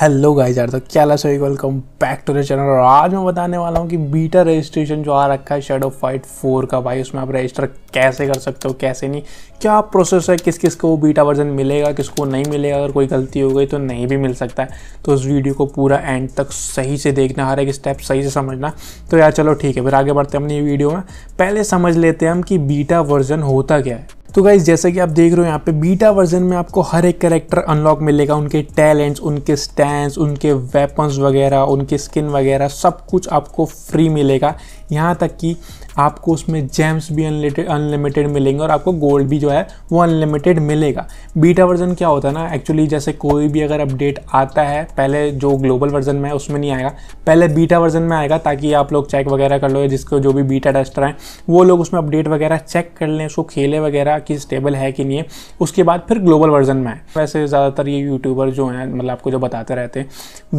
hello guys यार तो क्या ला सही welcome back to the channel और आज मैं बताने वाला हूँ कि बीटा रजिस्ट्रेशन जो आ रखा है शेडो फाइट फोर का भाई उसमें आप रजिस्टर कैसे कर सकते हो कैसे नहीं क्या प्रोसेस है किस किस को बीटा वर्जन मिलेगा किसको नहीं मिलेगा अगर कोई गलती हो गई तो नहीं भी मिल सकता है तो उस वीडियो को पूरा एंड तक सही से देखना हर एक स्टेप सही से समझना तो यार चलो ठीक है फिर आगे बढ़ते हैं अपनी वीडियो में पहले समझ लेते हैं हम कि बीटा वर्जन होता क्या है तो गाइज जैसे कि आप देख रहे हो यहाँ पे बीटा वर्जन में आपको हर एक करेक्टर अनलॉक मिलेगा उनके टैलेंट्स उनके स्टैंड उनके वेपन्स वगैरह उनके स्किन वगैरह सब कुछ आपको फ्री मिलेगा यहाँ तक कि आपको उसमें जेम्स भी अनलिमिटेड मिलेंगे और आपको गोल्ड भी जो है वो अनलिमिटेड मिलेगा बीटा वर्जन क्या होता है ना एक्चुअली जैसे कोई भी अगर अपडेट आता है पहले जो ग्लोबल वर्जन में है उसमें नहीं आएगा पहले बीटा वर्जन में आएगा ताकि आप लोग चेक वगैरह कर लो जिसको जो भी बीटा टेस्टर हैं वो लोग उसमें अपडेट वगैरह चेक कर लें उसको खेले वगैरह कि स्टेबल है कि नहीं है उसके बाद फिर ग्लोबल वर्जन में है वैसे ज़्यादातर ये यूट्यूबर जो हैं मतलब आपको जो बताते रहते हैं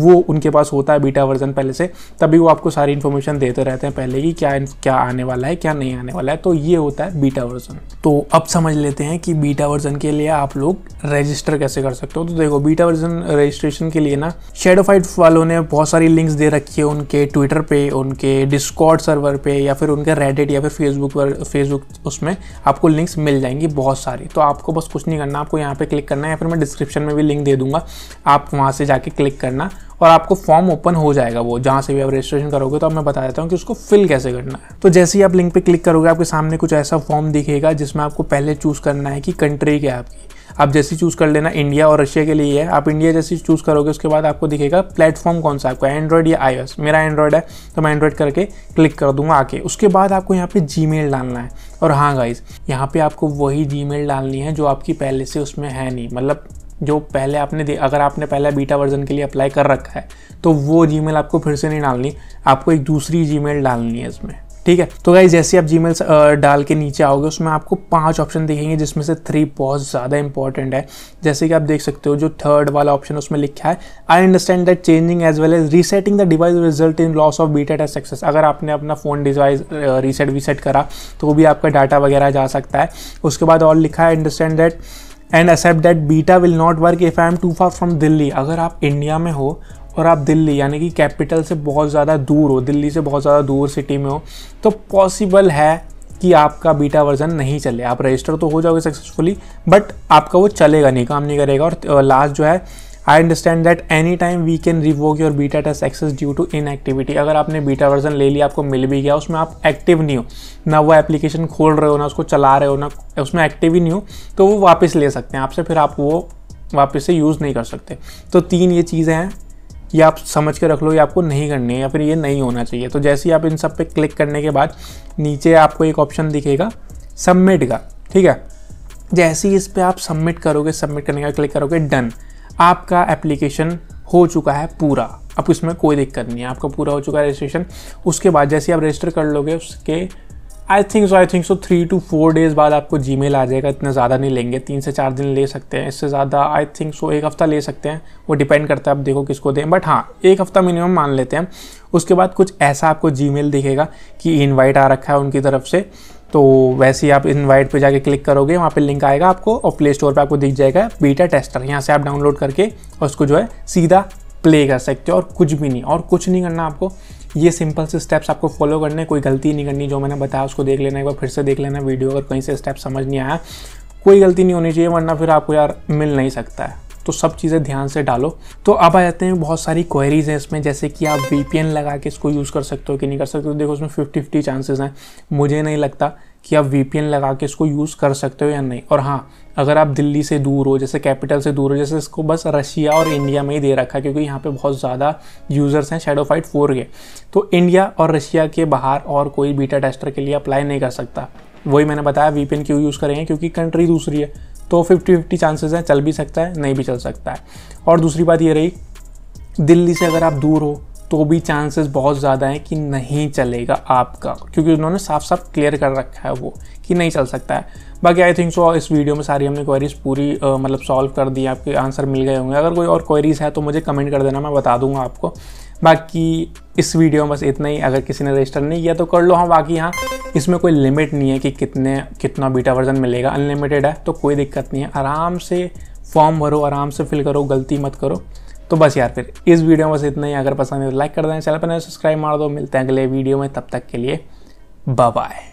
वो उनके पास होता है बीटा वर्जन पहले से तभी वो आपको सारी इन्फॉर्मेशन देते रहते हैं पहले कि क्या क्या आने वाला वाला है क्या नहीं आने वाला है तो ये होता है बीटा वर्जन तो अब समझ लेते हैं कि बीटा वर्जन के लिए आप लोग रजिस्टर कैसे कर सकते हो तो देखो बीटा वर्जन रजिस्ट्रेशन के लिए ना शेडोफाइट वालों ने बहुत सारी लिंक्स दे रखी है उनके ट्विटर पे उनके डिस्कॉर्ड सर्वर पे या फिर उनके रेडिट या फिर फेसबुक पर फेसबुक उसमें आपको लिंक्स मिल जाएंगी बहुत सारी तो आपको बस कुछ नहीं करना आपको यहाँ पे क्लिक करना है या फिर मैं डिस्क्रिप्शन में भी लिंक दे दूंगा आप वहाँ से जाके क्लिक करना और आपको फॉर्म ओपन हो जाएगा वो जहाँ से भी आप रजिस्ट्रेशन करोगे तो अब मैं बता देता हूँ कि उसको फिल कैसे करना है तो जैसे ही आप लिंक पर क्लिक करोगे आपके सामने कुछ ऐसा फॉर्म दिखेगा जिसमें आपको पहले चूज़ करना है कि कंट्री क्या है आपकी आप जैसे चूज़ कर लेना इंडिया और रशिया के लिए है आप इंडिया जैसे चूज़ करोगे उसके बाद आपको दिखेगा प्लेटफॉर्म कौन सा आपका एंड्रॉयड या आई मेरा एंड्रॉयड है तो मैं एंड्रॉयड करके क्लिक कर दूंगा आके उसके बाद आपको यहाँ पे जी डालना है और हाँ गाइज यहाँ पे आपको वही जी डालनी है जो आपकी पहले से उसमें है नहीं मतलब जो पहले आपने दे अगर आपने पहला बीटा वर्जन के लिए अप्लाई कर रखा है तो वो जी आपको फिर से नहीं डालनी आपको एक दूसरी जी डालनी है इसमें ठीक है तो गाइज जैसे आप जी डाल के नीचे आओगे उसमें आपको पांच ऑप्शन दिखेंगे जिसमें से थ्री बहुत ज़्यादा इंपॉर्टेंट है जैसे कि आप देख सकते हो जो थर्ड वाला ऑप्शन उसमें लिखा है I understand that changing as well as resetting the device result in loss of beta test success अगर आपने अपना फ़ोन डिवाइस रीसेट वीसेट करा तो वो भी आपका डाटा वगैरह जा सकता है उसके बाद और लिखा है understand that and accept that beta will not work if I am too far from Delhi अगर आप इंडिया में हो और आप दिल्ली यानी कि कैपिटल से बहुत ज़्यादा दूर हो दिल्ली से बहुत ज़्यादा दूर सिटी में हो तो पॉसिबल है कि आपका बीटा वर्जन नहीं चले आप रजिस्टर तो हो जाओगे सक्सेसफुली बट आपका वो चलेगा नहीं काम नहीं करेगा और लास्ट जो है I understand that any time we can revoke your beta test access due to inactivity अगर आपने बीटा वर्जन ले लिया आपको मिल भी गया उसमें आप एक्टिव नहीं हो ना वो एप्लीकेशन खोल रहे हो ना उसको चला रहे हो ना उसमें एक्टिव ही नहीं हो तो वो वापस ले सकते हैं आपसे फिर आप वो वापस से यूज़ नहीं कर सकते तो तीन ये चीज़ें हैं ये आप समझ के रख लो ये आपको नहीं करनी है या फिर ये नहीं होना चाहिए तो जैसे ही आप इन सब पे क्लिक करने के बाद नीचे आपको एक ऑप्शन दिखेगा सबमिट का ठीक है जैसे ही इस पर आप सबमिट करोगे सबमिट करने का क्लिक करोगे डन आपका एप्लीकेशन हो चुका है पूरा अब इसमें कोई दिक्कत नहीं है आपका पूरा हो चुका है रजिस्ट्रेशन उसके बाद जैसे आप रजिस्टर कर लोगे उसके I think so I think so three to four days बाद आपको जी आ जाएगा इतना ज़्यादा नहीं लेंगे तीन से चार दिन ले सकते हैं इससे ज़्यादा आई थिंक सो एक हफ़्ता ले सकते हैं वो डिपेंड करता है आप देखो किसको दें बट हाँ एक हफ़्ता मिनिमम मान लेते हैं उसके बाद कुछ ऐसा आपको जी दिखेगा कि इन्वाइट आ रखा है उनकी तरफ से तो वैसे ही आप इनवाइट पे जाके क्लिक करोगे वहाँ पे लिंक आएगा आपको और प्ले स्टोर पर आपको दिख जाएगा बीटा टेस्टर यहाँ से आप डाउनलोड करके और उसको जो है सीधा प्ले कर सकते हो और कुछ भी नहीं और कुछ नहीं करना आपको ये सिंपल से स्टेप्स आपको फॉलो करने कोई गलती नहीं करनी जो मैंने बताया उसको देख लेना एक बार फिर से देख लेना वीडियो अगर कहीं से स्टेप समझ नहीं आया कोई गलती नहीं होनी चाहिए वरना फिर आपको यार मिल नहीं सकता है तो सब चीज़ें ध्यान से डालो तो अब आ जाते हैं बहुत सारी क्वेरीज हैं इसमें जैसे कि आप वी लगा के इसको यूज़ कर सकते हो कि नहीं कर सकते हो देखो उसमें फिफ्टी फिफ्टी चांसेस हैं मुझे नहीं लगता कि आप वी लगा के इसको यूज़ कर सकते हो या नहीं और हाँ अगर आप दिल्ली से दूर हो जैसे कैपिटल से दूर हो जैसे इसको बस रशिया और इंडिया में ही दे रखा है क्योंकि यहाँ पे बहुत ज़्यादा यूज़र्स हैं शेडो फाइट फोर के तो इंडिया और रशिया के बाहर और कोई बीटा टेस्टर के लिए अप्लाई नहीं कर सकता वही मैंने बताया वी क्यों यूज़ करेंगे क्योंकि कंट्री दूसरी है तो फिफ्टी फिफ्टी चांसेस हैं चल भी सकता है नहीं भी चल सकता है और दूसरी बात ये रही दिल्ली से अगर आप दूर हो तो भी चांसेस बहुत ज़्यादा हैं कि नहीं चलेगा आपका क्योंकि उन्होंने साफ साफ क्लियर कर रखा है वो कि नहीं चल सकता है बाकी आई थिंक सो इस वीडियो में सारी हमने क्वेरीज पूरी uh, मतलब सॉल्व कर दी आपके आंसर मिल गए होंगे अगर कोई और क्वेरीज है तो मुझे कमेंट कर देना मैं बता दूंगा आपको बाकी इस वीडियो में बस इतना ही अगर किसी ने रजिस्टर नहीं किया तो कर लो हाँ बाकी यहाँ इसमें कोई लिमिट नहीं है कि कितने कितना बीटा वर्जन मिलेगा अनलिमिटेड है तो कोई दिक्कत नहीं है आराम से फॉर्म भरो आराम से फिल करो गलती मत करो तो बस यार फिर इस वीडियो में बस इतना ही अगर पसंद है तो लाइक कर देना चैनल पर सब्सक्राइब मार दो मिलते हैं अगले वीडियो में तब तक के लिए बाय